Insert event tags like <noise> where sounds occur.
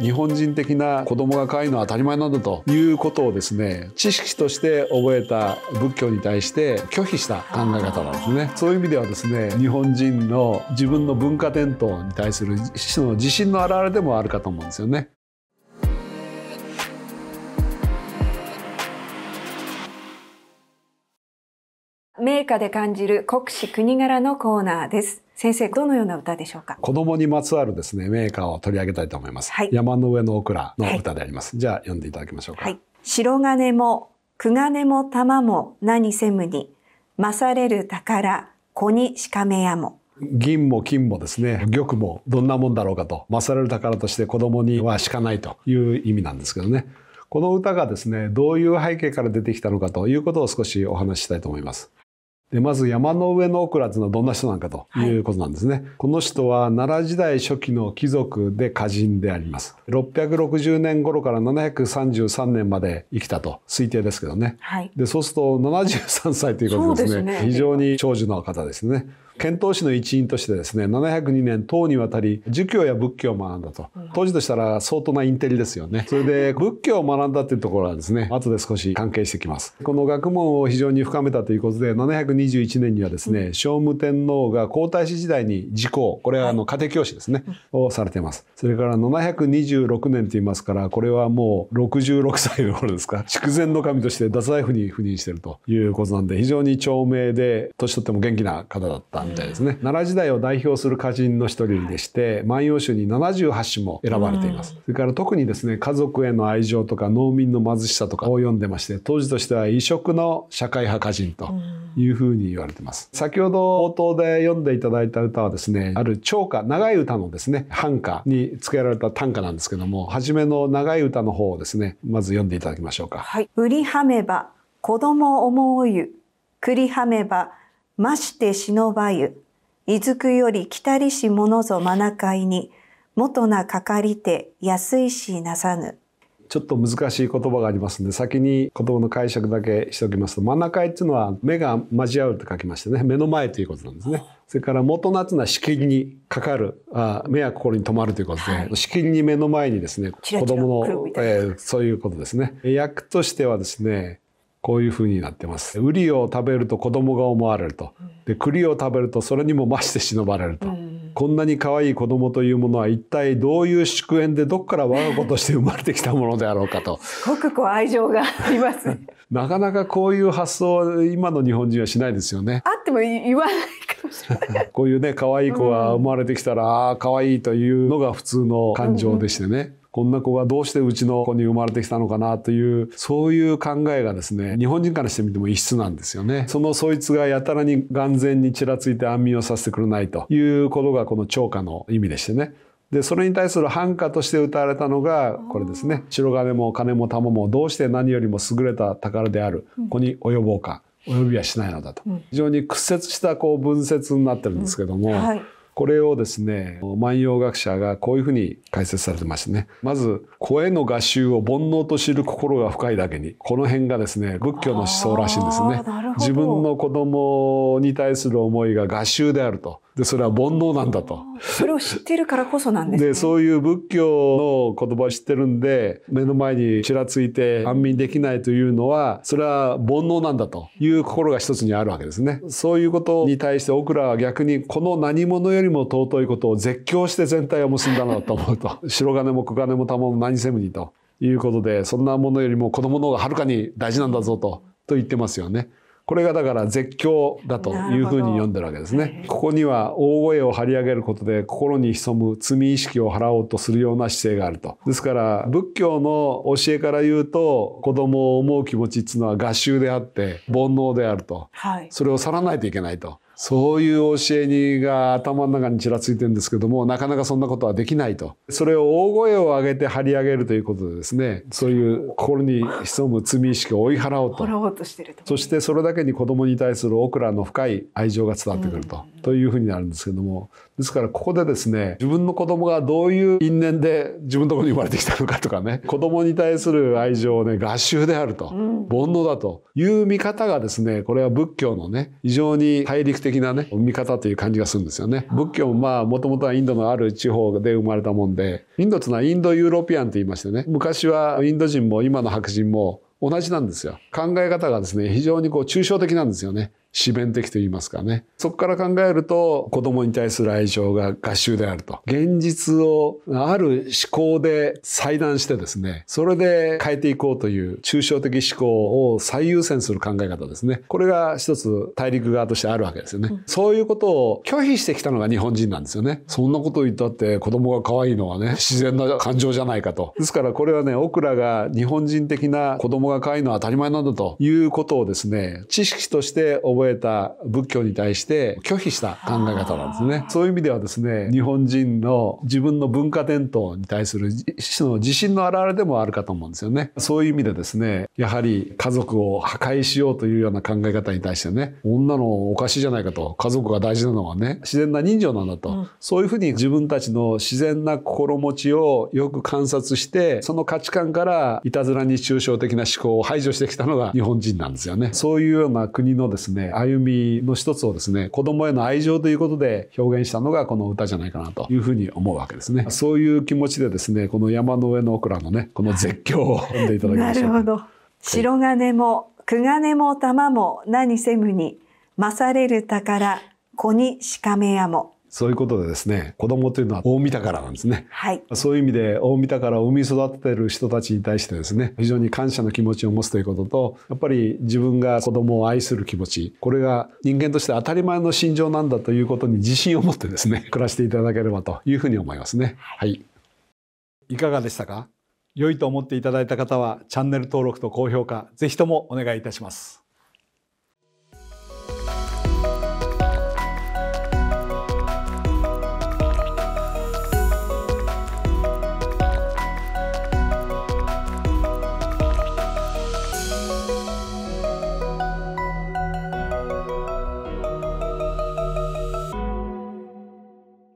日本人的な子供が可愛いのは当たり前なんだということをですね知識として覚えた仏教に対して拒否した考え方なんですねそういう意味ではですね日本人の自分の文化伝統に対するその自信の表れでもあるかと思うんですよね。名家で感じる国史国柄のコーナーです。先生どのような歌でしょうか子供にまつわるですねメーカーを取り上げたいと思います、はい、山の上のオクラの歌であります、はい、じゃあ読んでいただきましょうか、はい、白金もく金も玉も何せむに勝れる宝子にしかめやも銀も金もですね玉もどんなもんだろうかと勝れる宝として子供にはしかないという意味なんですけどねこの歌がですねどういう背景から出てきたのかということを少しお話ししたいと思いますでまず山の上のオクラズのどんな人なのかということなんですね、はい、この人は奈良時代初期の貴族で歌人であります660年頃から733年まで生きたと推定ですけどね、はい、でそうすると73歳ということですね、ね、非常に長寿の方ですね遣唐使の一員としてですね702年唐に渡り儒教や仏教を学んだと当時としたら相当なインテリですよねそれで仏教を学んだっていうところはですね後で少し関係してきますこの学問を非常に深めたということで721年にはですね聖武天皇が皇太子時代に自公これはあの家庭教師ですねをされていますそれから726年と言いますからこれはもう66歳の頃ですか筑前の神として太宰府に赴任してるということなんで非常に長命で年取っても元気な方だったみたいですね奈良時代を代表する歌人の一人でして「万葉集」に78首も選ばれています、それから特にですね家族への愛情とか農民の貧しさとかを読んでまして当時としては異色の社会派歌人というふうに言われてます、先ほど冒頭で読んでいただいた歌はですねある長歌長い歌のですね半歌に付けられた短歌なんですけども初めの長い歌の方をですねまず読んでいただきましょうか。はい、売りはめば子供思うゆ、くりはめばまして忍ばゆ、いずくより来たりしものぞまなかいに、元なかかりて安いしなさぬ。ちょっと難しい言葉がありますので先に言葉の解釈だけしておきますと真ん中っていうのは目が交わると書きましてね目の前ということなんですねそれから元夏のはしきりにかかるあ目や心に止まるということで、はい、しきりに目の前にですね子供のえー、そういうことですね訳としてはですねこういうふうになってます。ウリを食べると子供が思われると。で栗を食べるとそれにも増して忍ばれると。こんなに可愛い子供というものは一体どういう祝宴でどっから我が子として生まれてきたものであろうかと。すごくこう愛情があります。<laughs> なかなかこういう発想は今の日本人はしないですよね。あっても言わないかもしれない。<laughs> こういうね可愛い子が生まれてきたら、うん、ああ可愛いというのが普通の感情でしてね。うんこんな子がどうしてうちの子に生まれてきたのかなというそういう考えがですね日本人からしてみても異質なんですよねそのそいつがやたらに眼前にちらついて安眠をさせてくれないということがこの超過の意味でしてねでそれに対する反価として歌われたのがこれですね「白金も金も玉もどうして何よりも優れた宝である子に及ぼうか」及びはしないのだと、非常に屈折したこう文節になってるんですけども、うんはいこれをですね万葉学者がこういうふうに解説されてましてねまず「声の画集を煩悩と知る心が深いだけに」この辺がですね仏教の思想らしいんですね。自分の子供に対する思いが画集であると。でそれは煩悩なんだと。それを知ってるからこそなんです、ね、でそういう仏教の言葉を知ってるんで目の前にちらついて安眠できないというのはそれは煩悩なんだという心が一つにあるわけですね。そういうことに対して僕らは逆にこの何者よりも尊いことを絶叫して全体を結んだなと思うと <laughs> 白金も黒金も玉も何せむにということでそんなものよりも子ものがはるかに大事なんだぞとと言ってますよね。これがだから絶叫だというふうに読んでるわけですね。ここには大声を張り上げることで心に潜む罪意識を払おうとするような姿勢があると。ですから仏教の教えから言うと子供を思う気持ちっていうのは合衆であって煩悩であると、はい、それを去らないといけないと。そういう教えにが頭の中にちらついてるんですけども、なかなかそんなことはできないと。それを大声を上げて張り上げるということでですね、そういう心に潜む罪意識を追い払おうと。うとしてそしてそれだけに子供に対するオクラの深い愛情が伝わってくると。というふうになるんですけども。ですからここでですね、自分の子供がどういう因縁で自分のところに生まれてきたのかとかね、子供に対する愛情をね、合衆であると、煩悩だという見方がですね、これは仏教のね、非常に大陸的的なね見方という感じがするんですよね。仏教もまあもともとはインドのある地方で生まれたもんでインドというのはインドユーロピアンと言いましてね昔はインド人も今の白人も同じなんですよ。考え方がですね、非常にこう抽象的なんですよね。四面的と言いますかね。そこから考えると子供に対する愛情が合衆であると。現実をある思考で裁断してですね、それで変えていこうという抽象的思考を最優先する考え方ですね。これが一つ大陸側としてあるわけですよね。うん、そういうことを拒否してきたのが日本人なんですよね。そんなことを言ったって子供が可愛いのはね、自然な感情じゃないかと。ですからこれはね、オクラが日本人的な子供が可愛いのは当たり前なんだということをですね、知識として覚え覚えた仏教に対して拒否した考え方なんですね。そういう意味ではですね、日本人の自分の文化伝統に対する自の自信の表れでもあるかと思うんですよね。そういう意味でですね、やはり家族を破壊しようというような考え方に対してね、女のおかしいじゃないかと、家族が大事なのはね、自然な人情なんだと、うん、そういうふうに自分たちの自然な心持ちをよく観察して、その価値観からいたずらに抽象的な思考を排除してきたのが日本人なんですよね。そういうような国のですね、歩みの一つをですね子供への愛情ということで表現したのがこの歌じゃないかなというふうに思うわけですねそういう気持ちでですねこの山の上のオクラのねこの絶叫を読んでいただきましょうなるほど白金も久金も玉も何せむに勝れる宝子にしかめやもそういうことでですね、子供というのは大見たからなんですね。はい。そういう意味で、大見たからを産み育ててる人たちに対してですね、非常に感謝の気持ちを持つということと、やっぱり自分が子供を愛する気持ち、これが人間として当たり前の心情なんだということに自信を持ってですね、<laughs> 暮らしていただければというふうに思いますね。はい。いかがでしたか良いと思っていただいた方は、チャンネル登録と高評価、ぜひともお願いいたします。